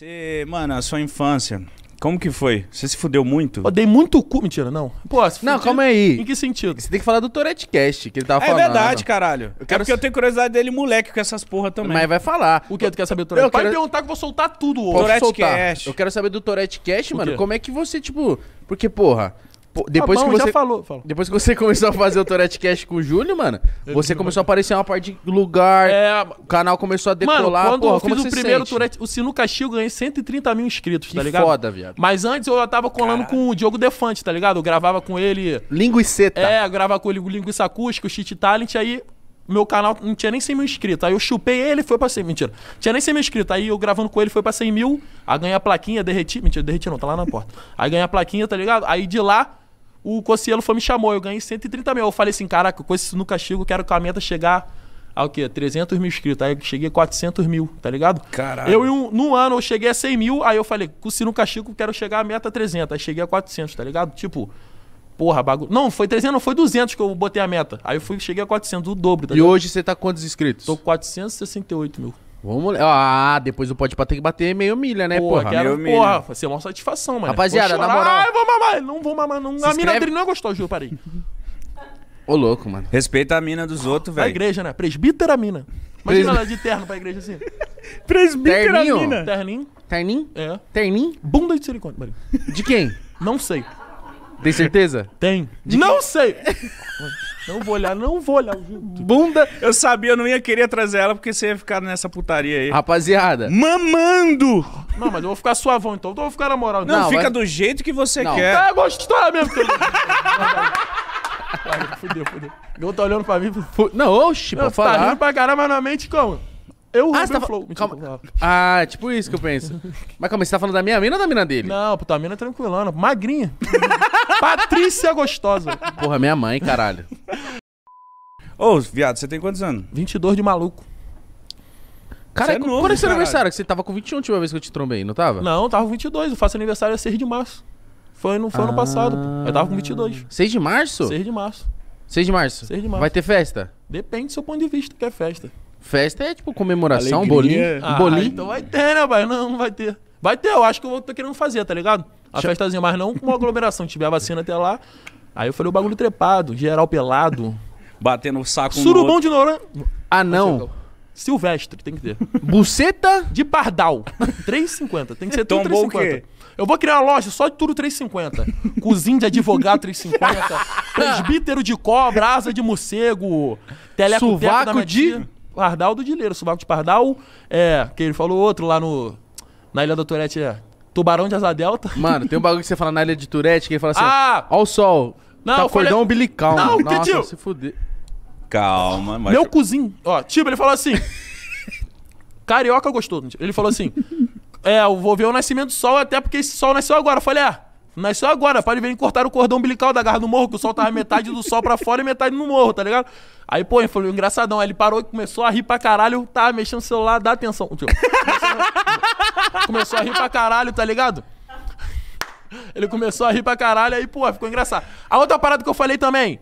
Você, mano, a sua infância, como que foi? Você se fudeu muito? Eu dei muito cu. Mentira, não. Pô, se Não, calma aí. Em que sentido? Você tem que falar do Tourette Cast, que ele tava É falando. verdade, caralho. Eu é quero É porque eu tenho curiosidade dele, moleque, com essas porra também. Mas vai falar. O que tu quer saber do Tourette? Eu Pode quero- perguntar que eu vou soltar tudo hoje. Tourette Cast. Eu quero saber do Tourette Cast, mano. Como é que você, tipo. Porque, porra, Tá depois ah, bom, que você falou, falou, Depois que você começou a fazer o Tourette Cash com o Júlio, mano, eu você começou a aparecer uma parte de lugar. É... O canal começou a decolar. Mano, quando porra, eu fiz o primeiro sente? Tourette, o Sinu Chico, ganhei 130 mil inscritos, que tá ligado? Foda, viado. Mas antes eu tava colando Caralho. com o Diogo Defante, tá ligado? Eu gravava com ele. Linguiceta. É, eu gravava com ele Linguiça Acústica, o Cheat Talent, aí meu canal não tinha nem 100 mil inscritos. Aí eu chupei ele foi pra 100. Mentira. Tinha nem 100 mil inscritos. Aí eu gravando com ele foi pra 100 mil. Aí ganhei a plaquinha, derreti. Mentira, derreti não, tá lá na porta. Aí ganhei a plaquinha, tá ligado? Aí de lá o Cocielo foi me chamou, eu ganhei 130 mil. Eu falei assim, caraca, com esse castigo chego, quero que a meta chegar a o quê? 300 mil inscritos. Aí eu cheguei a 400 mil, tá ligado? Caralho. Eu, num ano, eu cheguei a 100 mil, aí eu falei, com o castigo Chico, quero chegar a meta 300. Aí cheguei a 400, tá ligado? Tipo, porra, bagulho. Não, foi 300, não, foi 200 que eu botei a meta. Aí eu fui, cheguei a 400, o dobro, tá E ligado? hoje você tá quantos inscritos? Tô com 468 mil. Vamos lá. Ah, depois do pode tem que bater meio milha, né, porra? porra? Quero, meio porra, vai ser é uma satisfação, mano. Rapaziada, na moral. Ah, eu vou mamar. Não vou mamar, não. Se a mina dele não é gostosa, juro, parei. Ô, louco, mano. Respeita a mina dos outros, velho. A igreja, né? Presbítera mina. Imagina Pres... ela de terno pra igreja assim. Presbítera Terninho. mina. Terninho. Terninho? É. Terninho? Bunda de silicone, peraí. De quem? Não sei. Tem certeza? Tem. De não quem? sei. Não vou olhar, não vou olhar Junto. Bunda. Eu sabia, eu não ia querer trazer ela porque você ia ficar nessa putaria aí. Rapaziada. Mamando! Não, mas eu vou ficar suavão então, então eu vou ficar na moral. Não, não fica do jeito que você não. quer. Ah, tá, gostar mesmo. Que fudeu, fudeu. Eu tô tá olhando pra mim. Fudeu. Não, oxe, pra tá falar. Tá rindo pra caramba na é mente, como? Eu ah, tá flow. Calma. ah, é tipo isso que eu penso. Mas calma, você tá falando da minha mina ou da mina dele? Não, puta, a mina é tranquilona, magrinha. Patrícia Gostosa. Porra, minha mãe, caralho. Ô, viado, você tem quantos anos? 22 de maluco. Cara, é quando novo, é seu caralho. aniversário? Que você tava com 21 a última vez que eu te trombei, não tava? Não, eu tava com 22. Eu faço aniversário a 6 de março. Foi, no, foi ano passado. Eu tava com 22. 6 de março? 6 de março. 6 de março? 6 de março. Vai ter festa? Depende do seu ponto de vista, que é festa. Festa é tipo comemoração, Alegria. bolinho. Ah, bolinho. então vai ter, né, pai? Não, não vai ter. Vai ter, eu acho que eu tô querendo fazer, tá ligado? A Chama... festazinha, mas não com uma aglomeração. Tiver a vacina até lá. Aí eu falei o bagulho trepado, geral pelado. Batendo o saco. Surubão no de Noronha. Ah, não. Silvestre, tem que ter. Buceta? De pardal. 3,50. Tem que ser tudo Tombou que Eu vou criar uma loja só de tudo 3,50. Cozinha de advogado 3,50. Presbítero de cobra, asa de morcego. de Sovaco de... Pardal do Dileiro. suvaco de pardal. É, que ele falou outro lá no... Na Ilha da Torete é... Tubarão de asa delta? Mano, tem um bagulho que você fala na ilha de Tourette que ele fala assim, ah! ó o sol. Não, tá cordão umbilical. Não, mano. Nossa, se fuder. Calma, mas... Meu cozinho, ó, tipo, ele falou assim... Carioca gostou, ele falou assim... É, eu vou ver o nascimento do sol até porque esse sol nasceu agora. Eu falei, ah, Nasceu agora, pode ver, cortar o cordão umbilical da garra do morro, que o sol tava metade do sol pra fora e metade no morro, tá ligado? Aí, pô, ele falou, engraçadão. Aí ele parou e começou a rir pra caralho, tava tá mexendo no celular, dá atenção. Tipo, começou a rir pra caralho, tá ligado? Ele começou a rir pra caralho, aí, pô, ficou engraçado. A outra parada que eu falei também,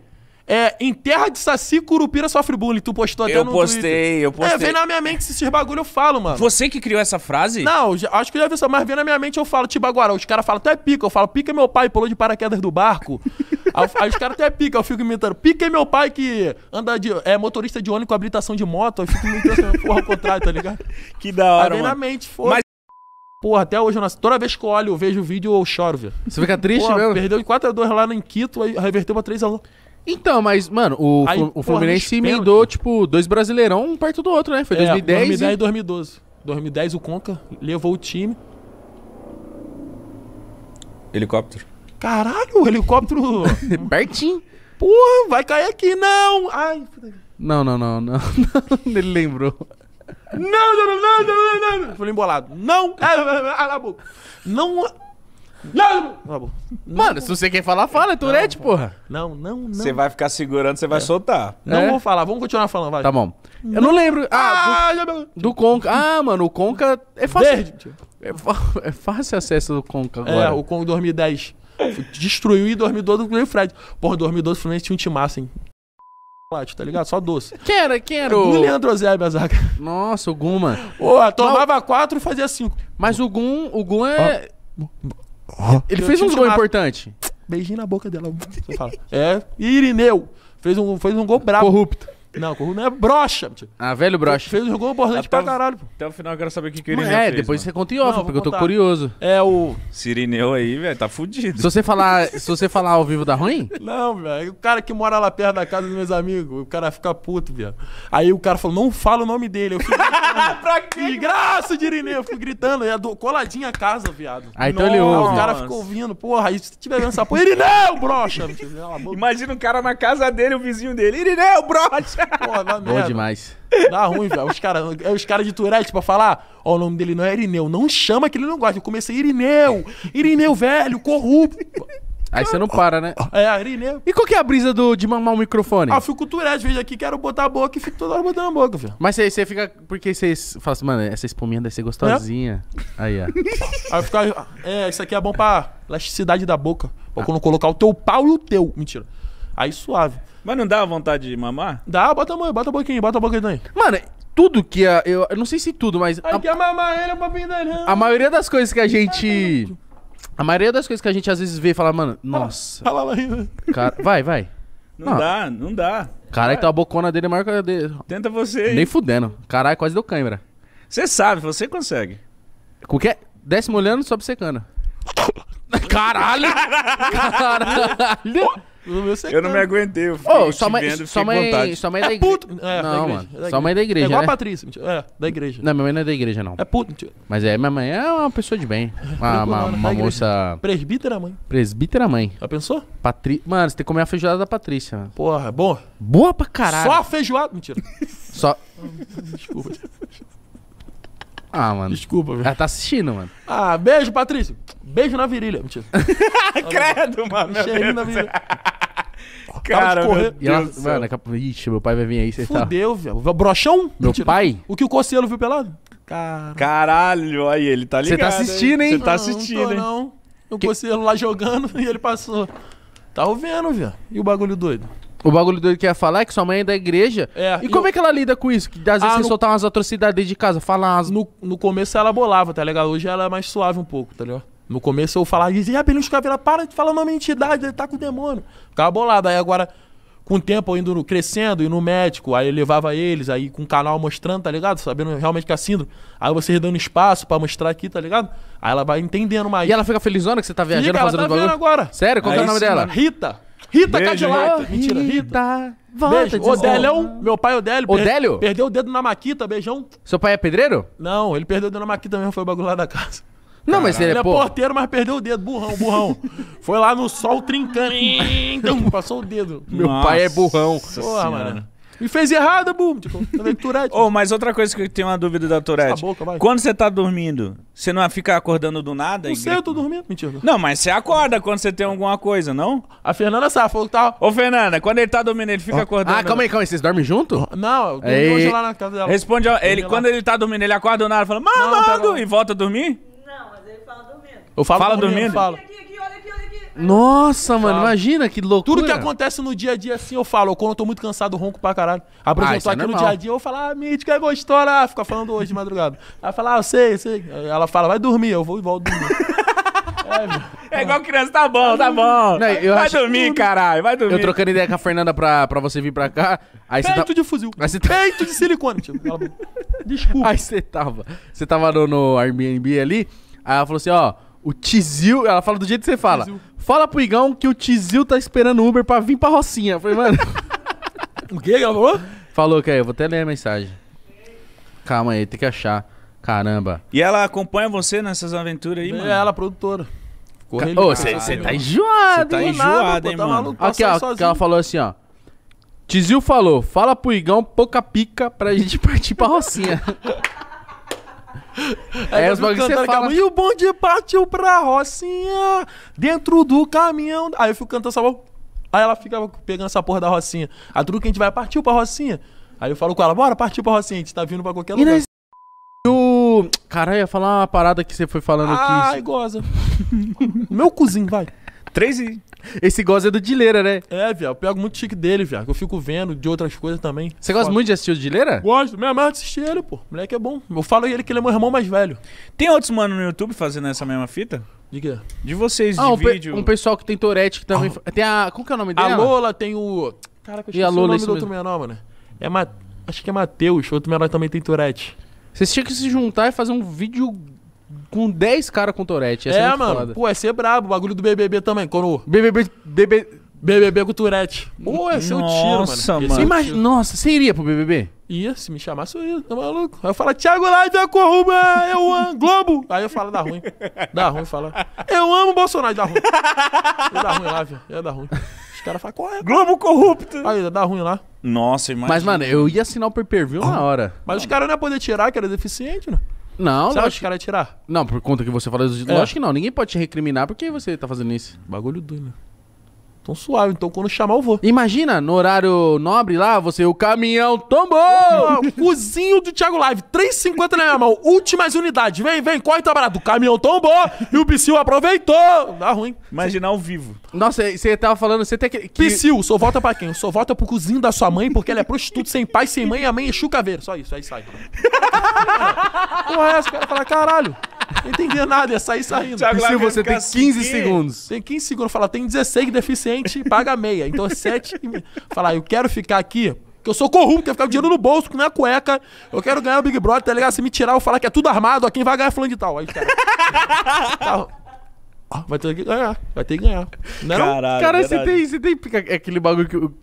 é, em terra de saci, curupira sofre bullying. Tu postou até eu no postei, Twitter. Eu é, postei, eu postei. É, vem na minha mente esses bagulho, eu falo, mano. Você que criou essa frase? Não, já, acho que eu já vi só, mas vem na minha mente, eu falo, tipo, agora, os caras falam, tu é pica. Eu falo, pica é meu pai, pulou de paraquedas do barco. aí, os caras até pica, eu fico imitando. Pica é meu pai que anda de... É motorista de ônibus com habilitação de moto. Eu fico imitando, porra, ao contrário, tá ligado? Que da hora, Aí vem mano. na mente, foda mas... Porra, até hoje eu Toda vez que eu olho, eu vejo o vídeo, eu choro, velho. Você fica triste Porra, mesmo? Perdeu de 4x2 lá no Quito, aí reverteu pra 3x1. Então, mas, mano, o, Aí, o Fluminense se emendou, tipo, dois brasileirão um perto do outro, né? Foi é, 2010. 2010 e 2012. 2010 o Conca levou o time. Helicóptero. Caralho, o helicóptero. Pertinho. Porra, vai cair aqui, não! Ai. Não, não, não, não. Ele lembrou. Não, não, não, não, não, não, não. Falei embolado. Não! Não! Não! Mano, se você quer falar, fala, então, é né, Tourette, tipo, porra. Não, não, não. Você vai ficar segurando, você vai é. soltar. Não É? vou falar, vamos continuar falando, vai. Tá bom. Eu não lembro. Ah, ah já me- do, do Conca. Ah, mano, o Conca é fácil. Verde. É, é fácil acesso do Conca é, agora. É, o Conca 2010. Destruiu e 2012 incluiu o Fred. Porra, 2012 o Fluminense tinha um timaço, hein? Tá ligado? Só doce. Quem era? Quem era é O o... Leandro Zé, a zaga. Nossa, o Guma. Porra, tomava quatro, fazia cinco. Mas o Gum, o Gum é... Oh. Ele fez um gol uma... importante. Beijinho na boca dela. é. Irineu. Fez um, fez um gol brabo. Corrupto. Não, Corru não é brocha. Ah, velho brocha. Fez, jogou Borland pra caralho, pô. Até o final eu quero saber o que, que ele é. já é, depois mano. você conta em off, Não, porque eu tô curioso. É o. Sirineu aí, velho, tá fudido. Se você falar, se você falar ao vivo dá ruim? Não, velho. O cara que mora lá perto da casa dos meus amigos. O cara fica puto, velho. Aí o cara falou, não fala o nome dele. Eu fui gritando. pra quê? Que graça de Irineu. Eu fui gritando. É do- coladinha a casa, viado. Aí ah, então ele ouve. O cara ficou ouvindo. Porra, aí se tiver vendo essa porra, Irineu, brocha. Imagina o cara na casa dele, o vizinho dele. Irineu, brocha! Porra, dá merda. Bom demais. Dá ruim, velho. Os caras é os cara de Tourette pra falar, ó, o nome dele não é Irineu. Não chama que ele não gosta. Eu comecei, Irineu, Irineu velho, corrupto. Aí você não para, né? É, Irineu. E qual que é a brisa do, de mamar o microfone? Ah, eu fico Tourette, vejo aqui, quero botar a boca e fico toda hora botando a boca, velho. Mas você fica, porque você fala assim, mano, essa espuminha deve ser gostosinha. Aí, ó. Aí fica. é, isso aqui é bom pra elasticidade da boca. Pra quando colocar o teu pau e o teu. Mentira. Aí suave. Mas não dá vontade de mamar? Dá, bota a mão, bota a boquinha, bota a boquinha também. Mano, tudo que a, eu, eu não sei se tudo, mas Ai, a, que a mamar era o papinho da a maioria das coisas que a tá gente a maioria das coisas que a gente às vezes vê e fala, mano, nossa. Fala lá, cara, vai, vai. Não, não, dá, não dá. Caralho, tá a bocona dele é maior que a dele. Tenta você. Hein? Nem fudendo. Caralho, quase deu câimbra. Você sabe, você consegue. Qualquer Desce molhando, sobe secando. Caralho! Caralho! No meu Eu não me aguentei. Eu fiquei oh, sua mãe, vendo, sua mãe, sua mãe é da é Puto. É, não, da igreja, mano. Sua mãe é da igreja. É igual né? a Patrícia. É, da igreja. Não, minha mãe não é da igreja, não. É puto. Mentira. Mas é, minha mãe é uma pessoa de bem. É uma, uma, uma moça. Presbítera mãe. Presbítera mãe. Já pensou? Patri... Mano, você tem que comer a feijoada da Patrícia. Mano. Porra, é boa. Boa pra caralho. Só a feijoada. Mentira. Só. Desculpa. Ah, mano. Desculpa, velho. Ela tá assistindo, mano. Ah, beijo, Patrícia. Beijo na virilha. Mentira. Credo, mano. Cheirinho na virilha. Cara, mano, daqui a pouco, ixi, meu pai vai vir aí, você tá. Fudeu, velho. Brochão? Meu Mentira. pai? O que o Cossielo viu pelado? Cara. Caralho, aí ele tá ligado. Você tá assistindo, hein? Você tá assistindo, não, hein? Não, não. O Cossielo lá jogando e ele passou. Tá ouvindo, velho. E o bagulho doido? O bagulho doido que ia falar é que sua mãe é da igreja. É, e como eu... é que ela lida com isso? Que às vezes ah, você no... soltar umas atrocidades de casa, falar umas... No, no começo ela bolava, tá ligado? Hoje ela é mais suave um pouco, tá ligado? No começo eu falava, dizia, ah, Belinho Caveira, para de falar o nome de entidade, ele tá com o demônio. Ficava bolado. Aí agora, com o tempo, eu indo no, crescendo, indo no médico, aí eu levava eles, aí com o canal mostrando, tá ligado? Sabendo realmente que é a síndrome. Aí vocês dando espaço pra mostrar aqui, tá ligado? Aí ela vai entendendo mais. E ela fica felizona que você tá viajando Fica, ela tá vendo bagulho? agora. Sério? Qual que é o nome sim, dela? Rita. Rita Beijo, Cadillac. Rita. Mentira, Rita. Beijo. Assim. Odelhão, é meu pai é Odélio. per- Odélio? Perdeu o dedo na maquita, beijão. Seu pai é pedreiro? Não, ele perdeu o dedo na maquita mesmo, foi o bagulho lá da casa. Não, mas é, ele é, pô... porteiro, mas perdeu o dedo. Burrão, burrão. Foi lá no sol trincando. então, passou o dedo. Meu Nossa pai é burrão. Porra, mano. E fez errado, boom. Tipo, Tourette. oh, mas outra coisa que eu tenho uma dúvida da Tourette. Boca, quando você tá dormindo, você não fica acordando do nada? Não e... sei, eu tô dormindo. Mentira. Não, mas você acorda quando você tem alguma coisa, não? A Fernanda sabe, falou que tá... Ô, Fernanda, quando ele tá dormindo, ele fica oh. acordando... Ah, calma aí, calma aí. Vocês dormem junto? Não, eu dormi hoje lá na casa dela. Responde, ele, quando ele tá dormindo, ele acorda do nada e fala... Mamango! E volta a dormir? Eu falo Fala dormindo? Eu falo. Nossa, mano, imagina que loucura. Tudo que acontece no dia a dia assim, eu falo. Quando eu tô muito cansado, ronco pra caralho. Apresentou ah, aqui é no dia a dia, eu falar, ah, Mítica é gostosa. Ah, fica falando hoje de madrugada. Ela fala, ah, eu sei, eu sei. Ela fala, vai dormir, eu vou e volto dormir. É, é igual criança, tá bom, tá bom. Não, vai acho... dormir, caralho, vai dormir. Eu trocando ideia com a Fernanda pra, pra você vir pra cá. Aí Peito tá... de fuzil. Aí tá... Peito de silicone, tio. Ela... Desculpa. Aí você tava. Você tava no, no Airbnb ali. Aí ela falou assim, ó. O Tizil, ela fala do jeito que você fala. Tizil. Fala pro Igão que o Tizil tá esperando o Uber pra vir pra Rocinha. Eu falei, mano. o que ela falou? Falou, que aí, eu vou até ler a mensagem. Calma aí, tem que achar. Caramba. E ela acompanha você nessas aventuras aí, é, mano? Ela, produtora. Ô, você tá enjoado, Você tá enjoado, hein, tá mano? Aqui, ó, que ela falou assim, ó. Tizil falou, fala pro Igão, pouca pica pra gente partir pra Rocinha. é, os bagulhos que você fala. Assim, e o bonde partiu pra Rocinha, dentro do caminhão. Aí eu fico cantando essa bola. Aí ela fica pegando essa porra da Rocinha. A que a gente vai, partiu pra Rocinha. Aí eu falo com ela, bora, partiu pra Rocinha, a gente tá vindo pra qualquer e lugar. Nesse... Caralho, ia falar uma parada que você foi falando Ai, aqui. Ai, goza. Meu cozinho, vai. Três e... Esse gosta é do Dileira, né? É, viado. Eu pego muito chique dele, viado. Eu fico vendo de outras coisas também. Você gosta muito de assistir o Dileira? Gosto. meu amarra de assistir ele, pô. O moleque é bom. Eu falo ele que ele é meu irmão mais velho. Tem outros mano no YouTube fazendo essa mesma fita? De quê? De vocês, ah, de um vídeo. Pe um pessoal que tem Tourette que também... Ah. Tem a... qual que é o nome dele? A Lola tem o... Caraca, eu esqueci o nome é do outro menor, mano. É Ma... Acho que é Matheus. Outro menor também tem Tourette. Vocês tinham que se juntar e fazer um vídeo com 10 caras com Tourette. é, é mano. Foda. Pô, ia ser brabo. O bagulho do BBB também, quando... BBB... BBB... BBB com Tourette. Pô, ia ser um tiro, mano. mano. Imagina, nossa, você iria pro BBB? Ia, se me chamasse, eu ia, tá maluco? Aí eu falo, Thiago Live é corruba, eu amo, Globo. Aí eu falo, dá ruim. Dá ruim, fala. Eu amo Bolsonaro, dá ruim. Ia dar ruim lá, velho. Ia dar ruim. Os caras falam, qual é? Globo corrupto. Aí ia dar ruim lá. Nossa, imagina. Mas, mano, eu ia assinar o pay-per-view na hora. Mas os caras não iam poder tirar, que era deficiente, né? Não, Você acha que cara ia tirar? Não, por conta que você fala dos... É. Lógico que não. Ninguém pode te recriminar porque você tá fazendo isso. Bagulho doido. Né? Então suave, então quando chamar eu vou. Imagina, no horário nobre lá, você, o caminhão tombou! Cozinho do Thiago Live, 3,50 na minha mão, últimas unidades. Vem, vem, corre, tá barato. O caminhão tombou e o Psyu aproveitou. Dá ruim. Imaginar ao vivo. Nossa, você tava falando, você tem que... que... Psyu, só volta pra quem? Só volta pro cozinho da sua mãe, porque ela é prostituta sem pai, sem mãe, e a mãe é chucaveiro. Só isso, aí sai. o resto, o cara fala, caralho não entendia nada, ia sair saindo. Thiago se você tem 15 assim, segundos. Tem 15 segundos, fala, tem 16 deficiente, paga meia. Então é 7. Falar, ah, eu quero ficar aqui, que eu sou corrupto, quero ficar com dinheiro no bolso, que minha cueca. Eu quero ganhar o Big Brother, tá ligado? Se me tirar, eu falar que é tudo armado, ó, quem vai ganhar é fulano de tal. Aí, cara. Tá, vai ter que ganhar, vai ter que ganhar. Não? Caralho, cara, você tem, você tem é aquele bagulho que. Eu...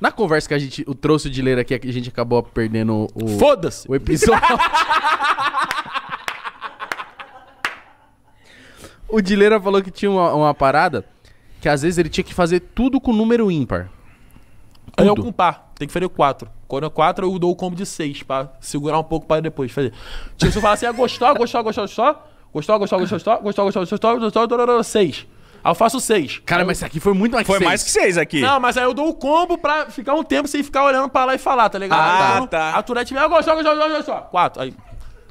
Na conversa que a gente. O trouxe de ler aqui, é a gente acabou perdendo o. Foda-se! O episódio. O Dileira falou que tinha uma, uma parada que às vezes ele tinha que fazer tudo com número ímpar. Tudo. Eu com par, tem que fazer o quatro. Quando é quatro, eu dou o combo de seis pra segurar um pouco para depois fazer. Tipo, se eu falar assim, gostou, gostou, gostou, gostou, gostou, gostou, gostou, gostou, gostou, gostou, gostou, gostou, gostou, gostou, Aí eu faço gostou, Cara, mas isso aqui foi muito mais que gostou, Foi mais que gostou, aqui. Não, mas aí eu dou o combo pra ficar um tempo sem ficar olhando pra lá e falar, tá ligado? Ah, tá. A Turete vem, gostou, gostou, gostou, gostou. gost Aí.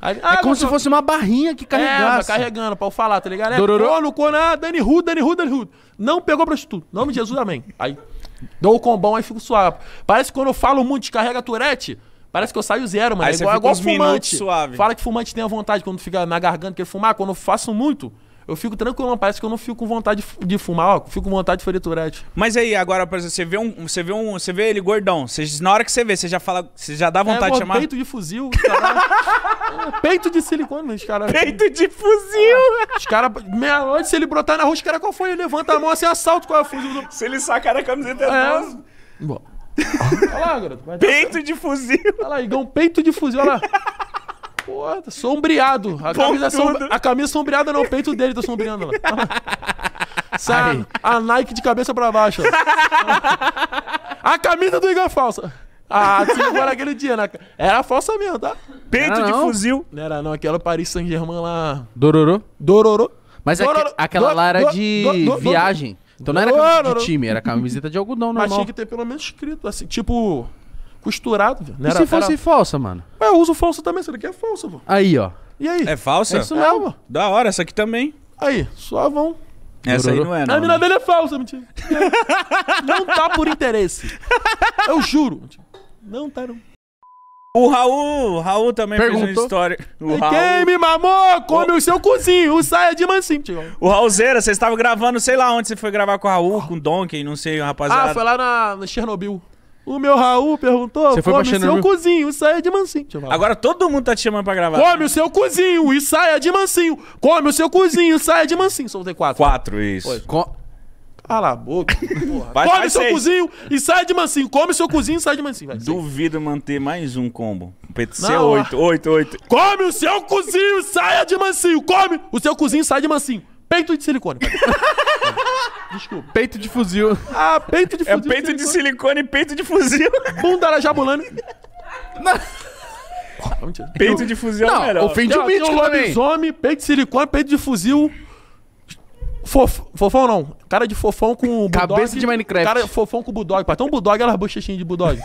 Aí, é ah, como se fosse uma barrinha que é, carregasse. É, carregando, pra eu falar, tá ligado? É Dororô no Coná, né? Dani Ru, Dani Ru, Dani Ru. Não pegou prostituto. Nome de Jesus, amém. Aí, dou o combão, aí fico suave. Parece que quando eu falo muito, carrega turete, parece que eu saio zero, mano. é igual, igual fumante. Suave. Fala que fumante tem a vontade quando fica na garganta, quer fumar. Quando eu faço muito, eu fico tranquilo, parece que eu não fico com vontade de fumar, ó, fico com vontade de feriturete. Mas aí, agora, por exemplo, você vê um, você vê um, você vê ele gordão, você, na hora que você vê, você já fala, você já dá vontade é, de chamar? peito de fuzil, peito de silicone, os caras. Peito de fuzil! Ah, os caras, meia noite, se ele brotar na rua, os caras, qual foi? Ele levanta a mão assim, assalto é com a fuzil. Do... Se ele sacar a camiseta, é. Nossa. Bom. Olha lá, garoto. Peito de fuzil. Olha lá, Igão, peito de fuzil, olha lá sombreado. A camisa, é a camisa é sombreada não, o peito dele tá sombreando lá. Sabe? A Nike de cabeça pra baixo. a camisa do Igor falsa. Ah, assim agora aquele dia, né? Era falsa mesmo, tá? Peito era de não. fuzil. Não era não, aquela Paris Saint-Germain lá... Dororô? Dororô. Mas é aquela do, lá era de viagem. Então não era camiseta de time, era camiseta de algodão normal. Mas tinha que ter pelo menos escrito assim, tipo... Costurado, velho. era, e se fosse era... falsa, mano? Eu uso falsa também, isso daqui é falsa, pô. Aí, ó. E aí? É falsa? É isso mesmo. É, da hora, essa aqui também. Aí, suavão. Essa aí não é, não. A mina né? dele é falsa, mentira. não tá por interesse. Eu juro. Não tá, não. O Raul, o Raul também Perguntou. fez uma história. O Raul... Quem me mamou, come o... seu cozinho, O saia de mansinho. Tio. O Raulzeira, vocês estavam gravando, sei lá onde você foi gravar com o Raul, com o Donkey, não sei, o ah, rapaziada. Ah, foi lá na, na Chernobyl. O meu Raul perguntou, Você foi come o seu cozinho e saia de mansinho. Agora todo mundo tá te chamando pra gravar. Come o seu cozinho e saia de mansinho. Come o seu cozinho e saia de mansinho. Só tem quatro. Quatro, isso. Co- Cala a boca. Porra. Vai, Come o seu seis. cozinho e saia de mansinho. Come o seu cozinho e saia de mansinho. Vai, seis. Duvido manter mais um combo. PTC Não, 8, 8, 8. Come o seu cozinho e saia de mansinho. Come o seu cozinho e saia de mansinho. Peito de silicone. Desculpa. Peito de fuzil. Ah, peito de é fuzil. É peito de silicone e peito de fuzil. Bunda era é? Peito de fuzil não, é o melhor. Ofende o mítico lobisomem, peito de silicone, peito de fuzil. Fof... Fofão não. Cara de fofão com Cabeça de Minecraft. Cara fofão com Budog Pai. Então Budog era bochechinha de Budog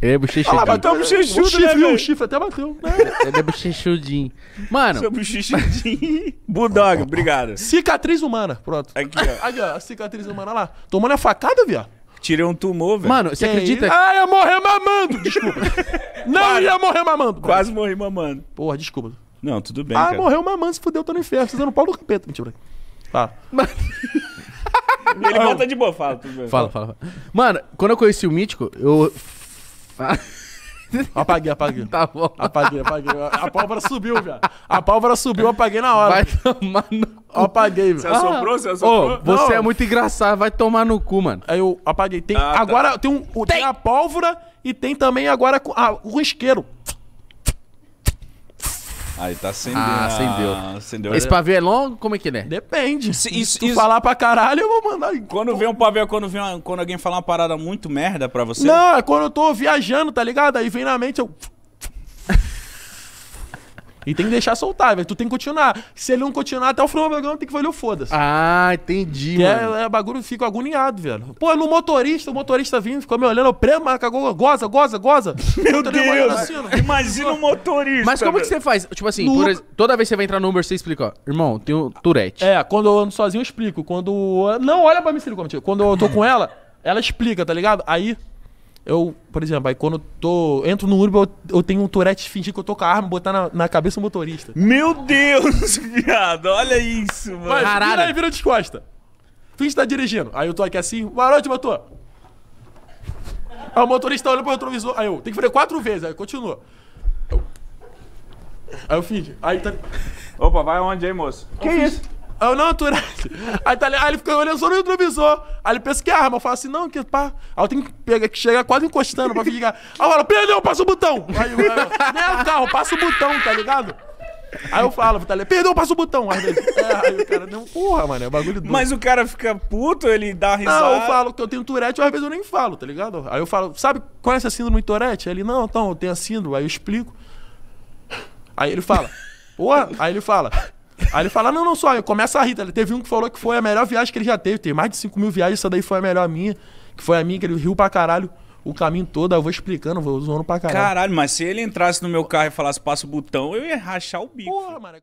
ele é bochechudo. Ah, bateu um bochechudo, o chifre, né, O chifre até bateu. né? Ele é bochechudinho. Mano... Seu bochechudinho. Bulldog, obrigado. Cicatriz humana, pronto. Aqui, ó. Aqui, ó, a cicatriz humana lá. Tomando a facada, viado. Tirei um tumor, velho. Mano, você acredita? ah, ia morrer mamando! Desculpa. não Quase. ia morrer mamando. Quase morri mamando. Porra, desculpa. Não, tudo bem, Ah, cara. morreu mamando, se fudeu, tô no inferno. Fazendo pau do capeta. Mentira. Tá. Mas... Ele volta de boa, fala tudo bem. Fala, fala, fala. Mano, quando eu conheci o Mítico, eu Apaguei, apaguei. Tá bom. Apaguei, apaguei. A pálvora subiu, velho. A pálvora subiu, apaguei na hora. Vai tomar no cu. Apaguei, velho. Você assoprou, você ah. assoprou. Ô, você é Não. é muito engraçado, vai tomar no cu, mano. Aí eu apaguei. Tem, Ah, tá. agora tem, um, tem. a pólvora e tem também agora a- o isqueiro. Aí tá acendendo. Ah, acendeu. acendeu. Esse é- pavê é longo? Como é que ele é? Depende. Se, isso, Se tu isso... falar pra caralho, eu vou mandar. Quando vem um pavê, quando, vem uma, quando alguém falar uma parada muito merda pra você. Não, é quando eu tô viajando, tá ligado? Aí vem na mente, eu. E tem que deixar soltar, velho. Tu tem que continuar. Se ele não continuar até o final do tem que valer o foda-se. Ah, entendi, que é, mano. É, é, bagulho, fico agoniado, velho. Pô, no motorista, o motorista vindo ficou me olhando, prema, cagou, goza, goza, goza. Meu Deus! Assim, Imagina o motorista. Mas como que você faz? Tipo assim, no... por, toda vez que você vai entrar no Uber, você explica, ó, irmão, tem um Tourette. É, quando eu ando sozinho, eu explico. Quando. Não, olha pra mim se ele Quando eu tô com ela, ela explica, tá ligado? Aí eu, por exemplo, aí quando eu tô. Entro no Uber, eu, eu tenho um Tourette fingir que eu tô com a arma, botar na, na cabeça do motorista. Meu Deus, viado, olha isso, mano. Caralho. Vira aí, vira de costa. Finge que tá dirigindo. Aí eu tô aqui assim, marote, motor. Aí o motorista olha pro retrovisor. Aí eu, tem que fazer quatro vezes. Aí continua. Aí eu finge. Aí tá. Opa, vai onde aí, moço? Que eu isso? Finge. Aí eu, não, Turati. Aí, tá, aí ele fica olhando só no retrovisor. Aí ele pensa que é arma. Eu falo assim, não, que pá. Aí eu tenho que, pegar, que chegar quase encostando pra ligar. Aí eu falo, perdeu, passa o botão. Aí eu, eu não é o carro, passa o botão, tá ligado? Aí eu falo, tá ligado? Perdeu, passa o botão. Aí, é, aí o cara, um porra, mano, é um bagulho doido. Mas o cara fica puto, ele dá risada. Não, eu falo que eu tenho Tourette, às vezes eu nem falo, tá ligado? Aí eu falo, sabe, conhece a síndrome de Tourette? Aí ele, não, então, eu tenho a síndrome. Aí eu explico. Aí ele fala, porra, aí ele fala, Aí ele fala, não, não, só, começa a rir. Ele tá teve um que falou que foi a melhor viagem que ele já teve. Tem mais de 5 mil viagens, essa daí foi a melhor minha. Que foi a minha, que ele riu pra caralho o caminho todo. Eu vou explicando, vou zoando pra caralho. Caralho, mas se ele entrasse no meu carro e falasse, passa o botão, eu ia rachar o bico. Porra, mano.